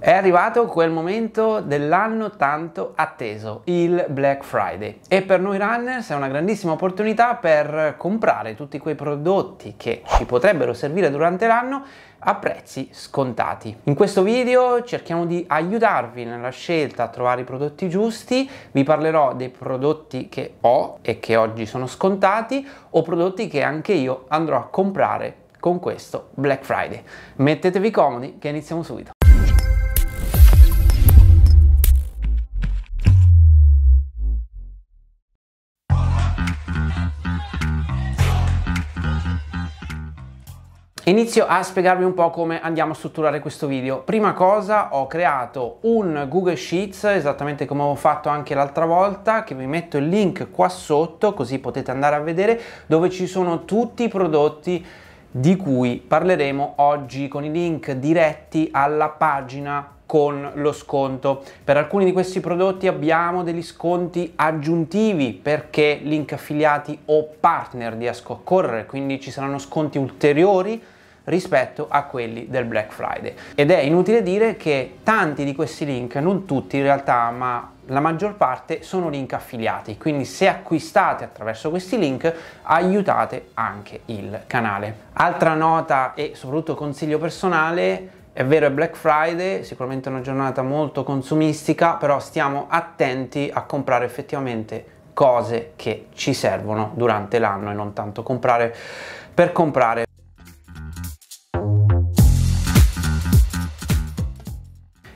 È arrivato quel momento dell'anno tanto atteso, il Black Friday e per noi runners è una grandissima opportunità per comprare tutti quei prodotti che ci potrebbero servire durante l'anno a prezzi scontati. In questo video cerchiamo di aiutarvi nella scelta a trovare i prodotti giusti, vi parlerò dei prodotti che ho e che oggi sono scontati o prodotti che anche io andrò a comprare con questo Black Friday. Mettetevi comodi che iniziamo subito. Inizio a spiegarvi un po' come andiamo a strutturare questo video. Prima cosa ho creato un Google Sheets, esattamente come ho fatto anche l'altra volta, che vi metto il link qua sotto, così potete andare a vedere, dove ci sono tutti i prodotti di cui parleremo oggi con i link diretti alla pagina con lo sconto. Per alcuni di questi prodotti abbiamo degli sconti aggiuntivi perché link affiliati o partner di Asco a correre, quindi ci saranno sconti ulteriori rispetto a quelli del Black Friday. Ed è inutile dire che tanti di questi link, non tutti in realtà, ma la maggior parte sono link affiliati, quindi se acquistate attraverso questi link aiutate anche il canale. Altra nota e soprattutto consiglio personale, è vero è Black Friday, sicuramente una giornata molto consumistica, però stiamo attenti a comprare effettivamente cose che ci servono durante l'anno e non tanto comprare per comprare.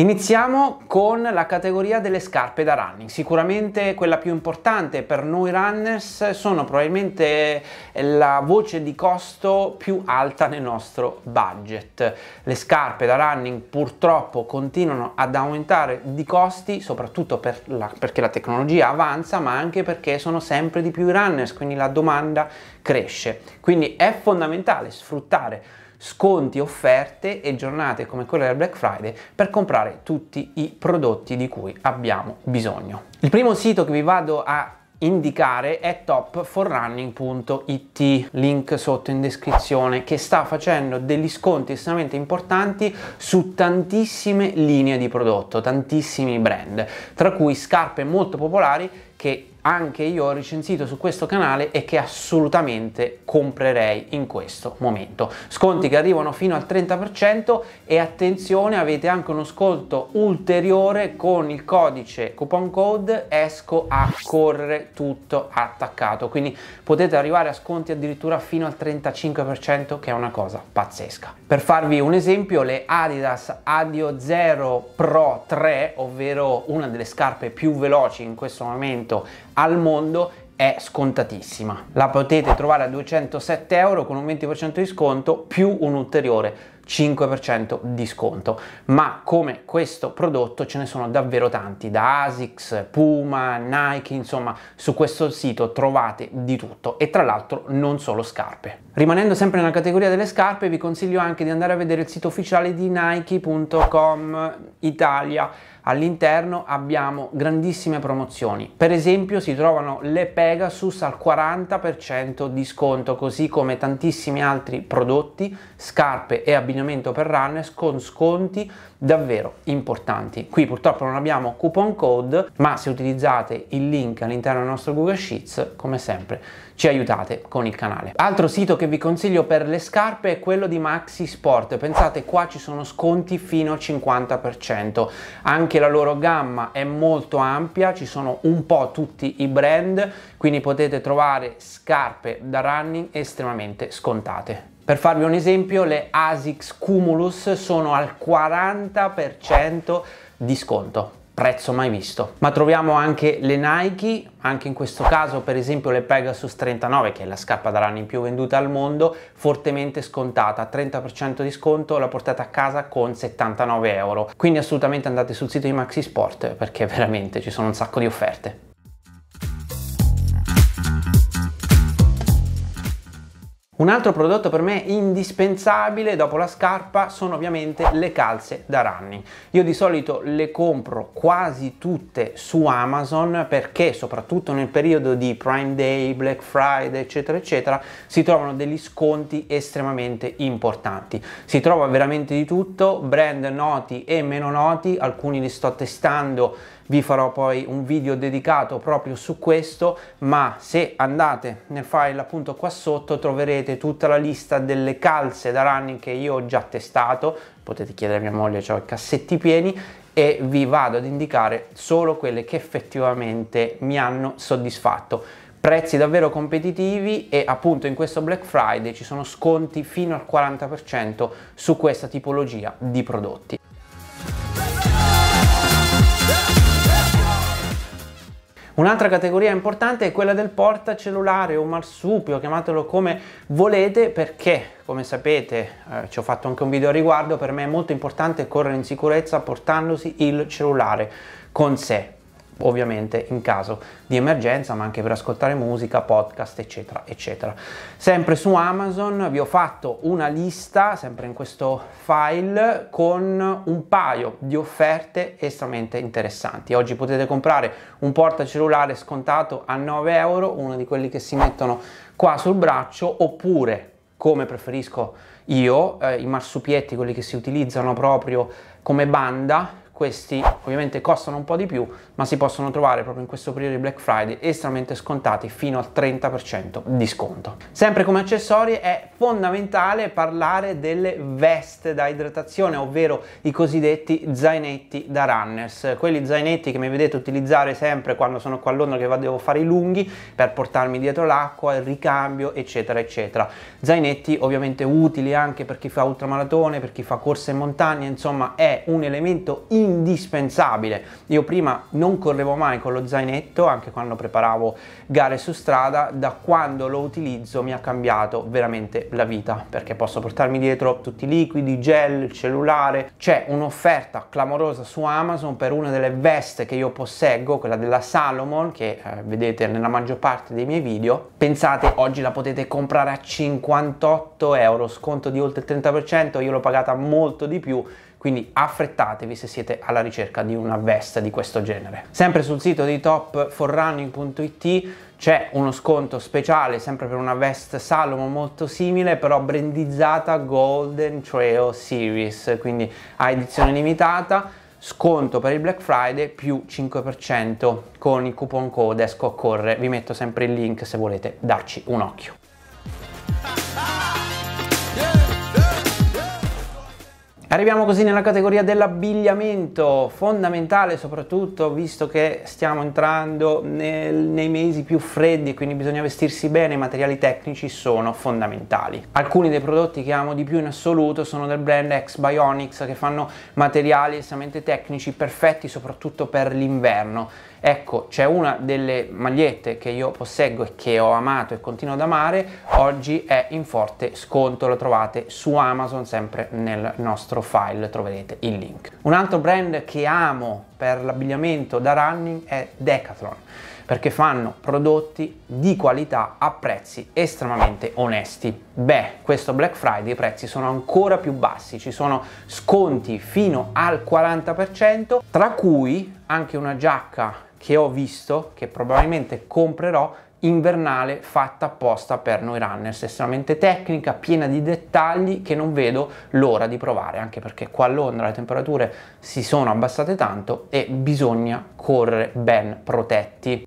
Iniziamo con la categoria delle scarpe da running, sicuramente quella più importante per noi runners sono probabilmente la voce di costo più alta nel nostro budget. Le scarpe da running purtroppo continuano ad aumentare di costi soprattutto per la, perché la tecnologia avanza ma anche perché sono sempre di più i runners quindi la domanda cresce. Quindi è fondamentale sfruttare sconti, offerte e giornate come quella del Black Friday per comprare tutti i prodotti di cui abbiamo bisogno. Il primo sito che vi vado a indicare è topforrunning.it link sotto in descrizione che sta facendo degli sconti estremamente importanti su tantissime linee di prodotto tantissimi brand tra cui scarpe molto popolari che anche io ho recensito su questo canale e che assolutamente comprerei in questo momento. Sconti che arrivano fino al 30% e attenzione avete anche uno sconto ulteriore con il codice coupon code esco a correre tutto attaccato quindi potete arrivare a sconti addirittura fino al 35% che è una cosa pazzesca. Per farvi un esempio le Adidas Adio Zero Pro 3 ovvero una delle scarpe più veloci in questo momento al mondo è scontatissima. La potete trovare a 207 euro con un 20% di sconto più un ulteriore 5% di sconto. Ma come questo prodotto ce ne sono davvero tanti, da ASICS, Puma, Nike, insomma su questo sito trovate di tutto e tra l'altro non solo scarpe. Rimanendo sempre nella categoria delle scarpe vi consiglio anche di andare a vedere il sito ufficiale di nike.com Italia. All'interno abbiamo grandissime promozioni. Per esempio si trovano le Pegasus al 40% di sconto, così come tantissimi altri prodotti, scarpe e abbinamento per runners con sconti davvero importanti. Qui purtroppo non abbiamo coupon code, ma se utilizzate il link all'interno del nostro Google Sheets, come sempre, ci aiutate con il canale. Altro sito che vi consiglio per le scarpe è quello di Maxi Sport. Pensate, qua ci sono sconti fino al 50%. Anche la loro gamma è molto ampia, ci sono un po' tutti i brand, quindi potete trovare scarpe da running estremamente scontate. Per farvi un esempio, le ASICS Cumulus sono al 40% di sconto prezzo mai visto. Ma troviamo anche le Nike, anche in questo caso per esempio le Pegasus 39 che è la scarpa da running più venduta al mondo, fortemente scontata, 30% di sconto, la portate a casa con 79 euro. Quindi assolutamente andate sul sito di Maxi Sport perché veramente ci sono un sacco di offerte. Un altro prodotto per me indispensabile dopo la scarpa sono ovviamente le calze da running. Io di solito le compro quasi tutte su Amazon perché soprattutto nel periodo di Prime Day, Black Friday eccetera eccetera si trovano degli sconti estremamente importanti. Si trova veramente di tutto, brand noti e meno noti, alcuni li sto testando vi farò poi un video dedicato proprio su questo ma se andate nel file appunto qua sotto troverete tutta la lista delle calze da running che io ho già testato potete chiedere a mia moglie cioè i cassetti pieni e vi vado ad indicare solo quelle che effettivamente mi hanno soddisfatto prezzi davvero competitivi e appunto in questo Black Friday ci sono sconti fino al 40% su questa tipologia di prodotti Un'altra categoria importante è quella del portacellulare o marsupio, chiamatelo come volete perché come sapete eh, ci ho fatto anche un video a riguardo, per me è molto importante correre in sicurezza portandosi il cellulare con sé ovviamente in caso di emergenza ma anche per ascoltare musica, podcast eccetera eccetera. Sempre su Amazon vi ho fatto una lista, sempre in questo file, con un paio di offerte estremamente interessanti. Oggi potete comprare un portacellulare scontato a 9 euro, uno di quelli che si mettono qua sul braccio oppure come preferisco io, eh, i marsupietti, quelli che si utilizzano proprio come banda, questi ovviamente costano un po' di più ma si possono trovare proprio in questo periodo di Black Friday estremamente scontati fino al 30% di sconto. Sempre come accessori è fondamentale parlare delle veste da idratazione ovvero i cosiddetti zainetti da runners, quelli zainetti che mi vedete utilizzare sempre quando sono qua a Londra che devo fare i lunghi per portarmi dietro l'acqua, il ricambio eccetera eccetera. Zainetti ovviamente utili anche per chi fa ultramaratone, per chi fa corse in montagna, insomma è un elemento importante indispensabile. Io prima non correvo mai con lo zainetto, anche quando preparavo gare su strada, da quando lo utilizzo mi ha cambiato veramente la vita, perché posso portarmi dietro tutti i liquidi, gel, cellulare. C'è un'offerta clamorosa su Amazon per una delle veste che io posseggo, quella della Salomon, che eh, vedete nella maggior parte dei miei video. Pensate, oggi la potete comprare a 58 euro, sconto di oltre il 30%, io l'ho pagata molto di più quindi affrettatevi se siete alla ricerca di una veste di questo genere. Sempre sul sito di topforrunning.it c'è uno sconto speciale sempre per una vest Salomo molto simile però brandizzata Golden Trail Series quindi a edizione limitata sconto per il Black Friday più 5% con il coupon code esco a corre vi metto sempre il link se volete darci un occhio Arriviamo così nella categoria dell'abbigliamento, fondamentale soprattutto visto che stiamo entrando nel, nei mesi più freddi, quindi bisogna vestirsi bene, i materiali tecnici sono fondamentali. Alcuni dei prodotti che amo di più in assoluto sono del brand X Bionics che fanno materiali estremamente tecnici, perfetti soprattutto per l'inverno Ecco, c'è una delle magliette che io posseggo e che ho amato e continuo ad amare, oggi è in forte sconto, lo trovate su Amazon, sempre nel nostro file troverete il link. Un altro brand che amo per l'abbigliamento da running è Decathlon perché fanno prodotti di qualità a prezzi estremamente onesti. Beh, questo Black Friday i prezzi sono ancora più bassi, ci sono sconti fino al 40%, tra cui anche una giacca che ho visto, che probabilmente comprerò, invernale fatta apposta per noi runners, estremamente tecnica, piena di dettagli che non vedo l'ora di provare, anche perché qua a Londra le temperature si sono abbassate tanto e bisogna correre ben protetti.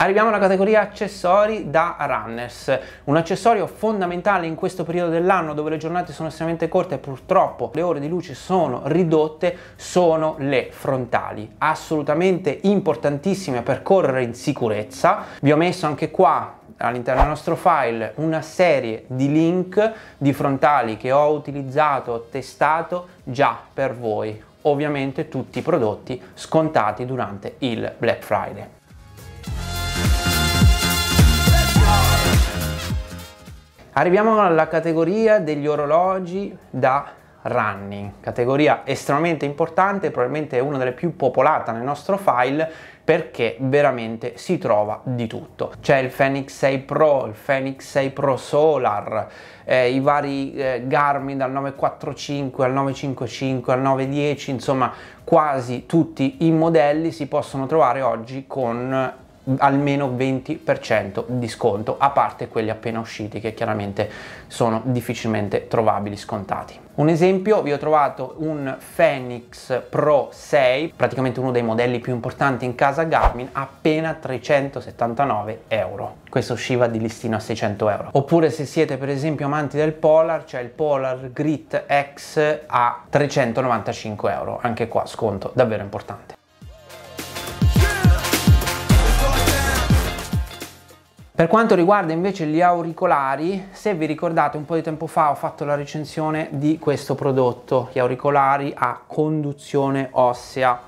Arriviamo alla categoria accessori da runners, un accessorio fondamentale in questo periodo dell'anno dove le giornate sono estremamente corte e purtroppo le ore di luce sono ridotte, sono le frontali, assolutamente importantissime per correre in sicurezza. Vi ho messo anche qua all'interno del nostro file una serie di link di frontali che ho utilizzato, testato già per voi, ovviamente tutti i prodotti scontati durante il Black Friday. Arriviamo alla categoria degli orologi da running, categoria estremamente importante, probabilmente una delle più popolate nel nostro file perché veramente si trova di tutto. C'è il Fenix 6 Pro, il Fenix 6 Pro Solar, eh, i vari eh, Garmin dal 945 al 955 al 910, insomma quasi tutti i modelli si possono trovare oggi con almeno 20% di sconto, a parte quelli appena usciti che chiaramente sono difficilmente trovabili scontati. Un esempio, vi ho trovato un Phoenix Pro 6, praticamente uno dei modelli più importanti in casa Garmin, appena 379 euro. Questo usciva di listino a 600 euro. Oppure se siete per esempio amanti del Polar, c'è cioè il Polar Grit X a 395 euro. Anche qua sconto davvero importante. Per quanto riguarda invece gli auricolari, se vi ricordate un po' di tempo fa ho fatto la recensione di questo prodotto, gli auricolari a conduzione ossea,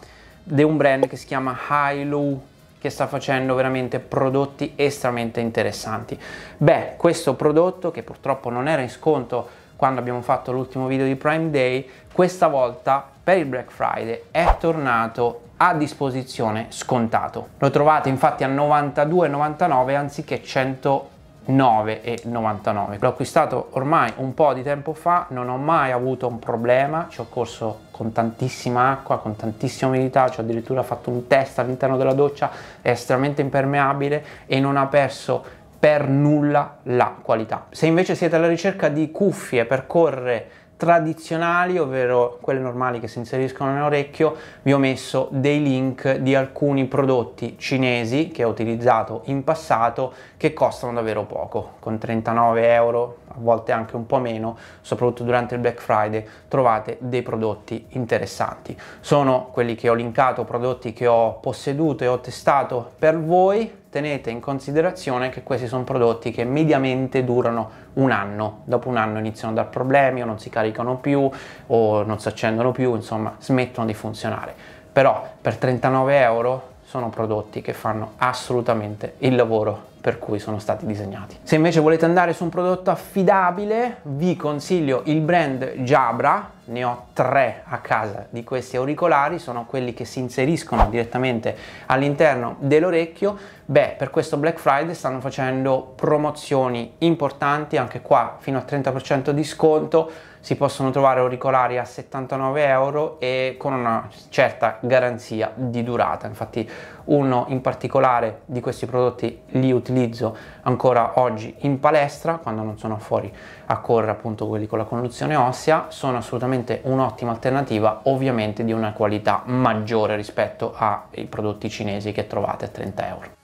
di un brand che si chiama Hilo che sta facendo veramente prodotti estremamente interessanti. Beh, questo prodotto che purtroppo non era in sconto quando abbiamo fatto l'ultimo video di Prime Day, questa volta per il Black Friday è tornato a disposizione scontato. Lo trovate infatti a 92,99 anziché 100 9,99 l'ho acquistato ormai un po' di tempo fa non ho mai avuto un problema ci ho corso con tantissima acqua con tantissima umidità ci ho addirittura fatto un test all'interno della doccia è estremamente impermeabile e non ha perso per nulla la qualità se invece siete alla ricerca di cuffie per correre tradizionali, ovvero quelle normali che si inseriscono nell'orecchio, vi ho messo dei link di alcuni prodotti cinesi che ho utilizzato in passato che costano davvero poco, con 39 euro, a volte anche un po' meno, soprattutto durante il Black Friday trovate dei prodotti interessanti. Sono quelli che ho linkato, prodotti che ho posseduto e ho testato per voi, tenete in considerazione che questi sono prodotti che mediamente durano un anno. Dopo un anno iniziano a dar problemi o non si caricano più o non si accendono più, insomma smettono di funzionare. Però per 39 euro sono prodotti che fanno assolutamente il lavoro per cui sono stati disegnati. Se invece volete andare su un prodotto affidabile, vi consiglio il brand Jabra, ne ho tre a casa di questi auricolari, sono quelli che si inseriscono direttamente all'interno dell'orecchio. Beh, per questo Black Friday stanno facendo promozioni importanti, anche qua fino a 30% di sconto si possono trovare auricolari a 79 euro e con una certa garanzia di durata. Infatti uno in particolare di questi prodotti li utilizzo ancora oggi in palestra quando non sono fuori a correre appunto quelli con la conduzione ossea, sono assolutamente un'ottima alternativa ovviamente di una qualità maggiore rispetto ai prodotti cinesi che trovate a 30 euro.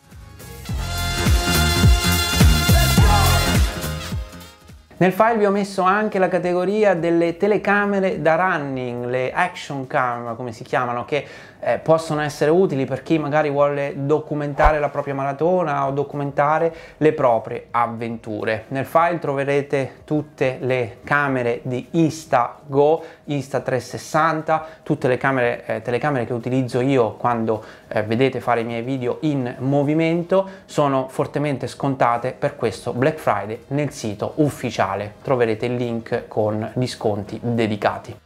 Nel file vi ho messo anche la categoria delle telecamere da running, le action cam come si chiamano, che eh, possono essere utili per chi magari vuole documentare la propria maratona o documentare le proprie avventure. Nel file troverete tutte le camere di InstaGo, Insta360, tutte le camere, eh, telecamere che utilizzo io quando eh, vedete fare i miei video in movimento, sono fortemente scontate per questo Black Friday nel sito ufficiale. Troverete il link con gli sconti dedicati.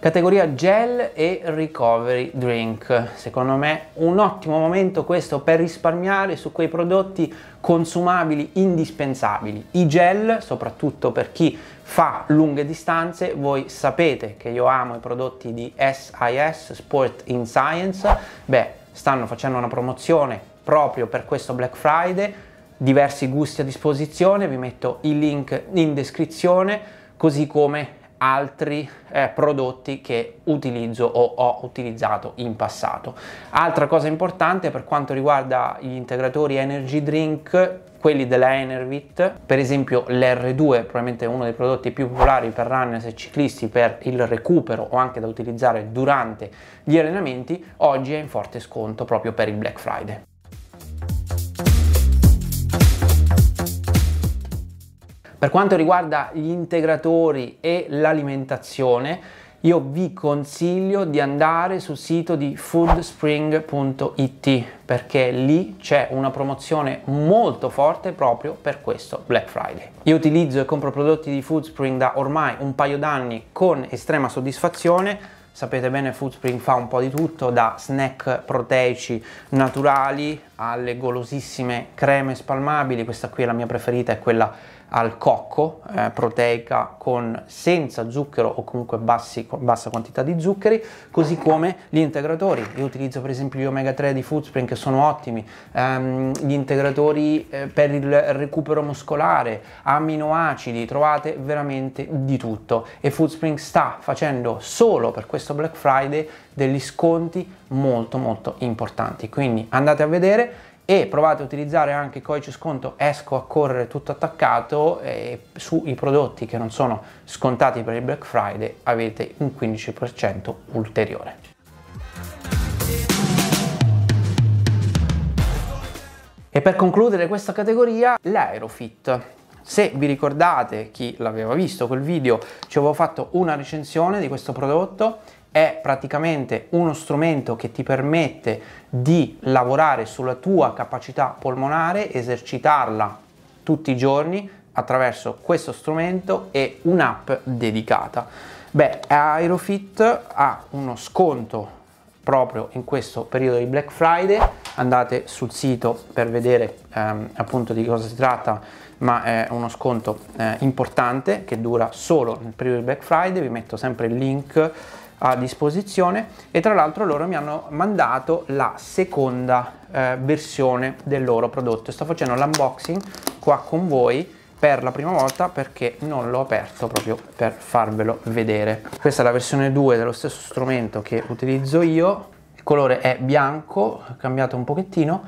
Categoria gel e recovery drink. Secondo me un ottimo momento questo per risparmiare su quei prodotti consumabili indispensabili. I gel, soprattutto per chi fa lunghe distanze, voi sapete che io amo i prodotti di SIS, Sport in Science. Beh, stanno facendo una promozione proprio per questo Black Friday, diversi gusti a disposizione, vi metto il link in descrizione, così come altri eh, prodotti che utilizzo o ho utilizzato in passato. Altra cosa importante per quanto riguarda gli integratori energy drink, quelli della Enervit, per esempio l'R2 probabilmente uno dei prodotti più popolari per runners e ciclisti per il recupero o anche da utilizzare durante gli allenamenti, oggi è in forte sconto proprio per il Black Friday. Per quanto riguarda gli integratori e l'alimentazione, io vi consiglio di andare sul sito di foodspring.it perché lì c'è una promozione molto forte proprio per questo Black Friday. Io utilizzo e compro prodotti di Foodspring da ormai un paio d'anni con estrema soddisfazione. Sapete bene Foodspring fa un po' di tutto, da snack proteici naturali alle golosissime creme spalmabili, questa qui è la mia preferita, è quella al cocco, eh, proteica con, senza zucchero o comunque bassi, bassa quantità di zuccheri, così come gli integratori. Io utilizzo per esempio gli omega 3 di Foodspring che sono ottimi, ehm, gli integratori eh, per il recupero muscolare, amminoacidi, trovate veramente di tutto e Foodspring sta facendo solo per questo Black Friday degli sconti molto molto importanti. Quindi andate a vedere e provate a utilizzare anche il codice sconto esco a correre tutto attaccato e sui prodotti che non sono scontati per il Black Friday avete un 15% ulteriore. E per concludere questa categoria l'Aerofit. Se vi ricordate chi l'aveva visto quel video, ci avevo fatto una recensione di questo prodotto è praticamente uno strumento che ti permette di lavorare sulla tua capacità polmonare, esercitarla tutti i giorni attraverso questo strumento e un'app dedicata. Beh, Aerofit ha uno sconto proprio in questo periodo di Black Friday. Andate sul sito per vedere ehm, appunto di cosa si tratta, ma è uno sconto eh, importante che dura solo nel periodo di Black Friday. Vi metto sempre il link a disposizione e tra l'altro loro mi hanno mandato la seconda eh, versione del loro prodotto. Sto facendo l'unboxing qua con voi per la prima volta perché non l'ho aperto proprio per farvelo vedere. Questa è la versione 2 dello stesso strumento che utilizzo io, il colore è bianco, ho cambiato un pochettino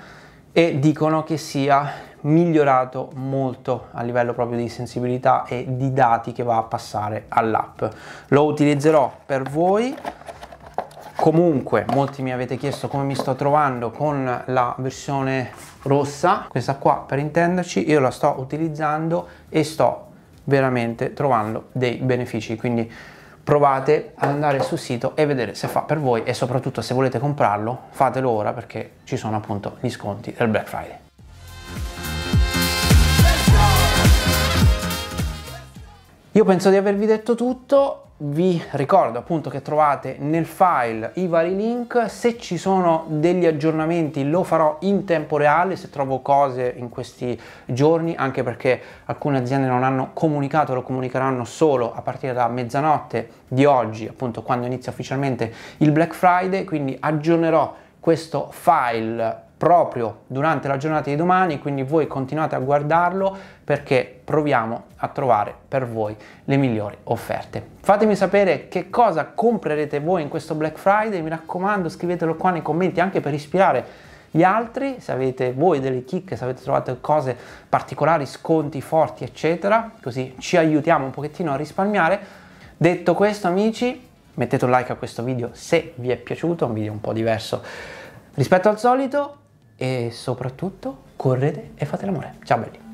e dicono che sia migliorato molto a livello proprio di sensibilità e di dati che va a passare all'app. Lo utilizzerò per voi. Comunque, molti mi avete chiesto come mi sto trovando con la versione rossa, questa qua per intenderci, io la sto utilizzando e sto veramente trovando dei benefici, quindi provate ad andare sul sito e vedere se fa per voi e soprattutto se volete comprarlo fatelo ora perché ci sono appunto gli sconti del Black Friday. Io penso di avervi detto tutto, vi ricordo appunto che trovate nel file i vari link, se ci sono degli aggiornamenti lo farò in tempo reale, se trovo cose in questi giorni, anche perché alcune aziende non hanno comunicato, lo comunicheranno solo a partire da mezzanotte di oggi, appunto quando inizia ufficialmente il Black Friday, quindi aggiornerò questo file proprio durante la giornata di domani, quindi voi continuate a guardarlo perché proviamo a trovare per voi le migliori offerte. Fatemi sapere che cosa comprerete voi in questo Black Friday, mi raccomando scrivetelo qua nei commenti anche per ispirare gli altri, se avete voi delle chicche, se avete trovato cose particolari, sconti forti, eccetera, così ci aiutiamo un pochettino a risparmiare. Detto questo, amici, mettete un like a questo video se vi è piaciuto, un video un po' diverso rispetto al solito e soprattutto correte e fate l'amore. Ciao belli!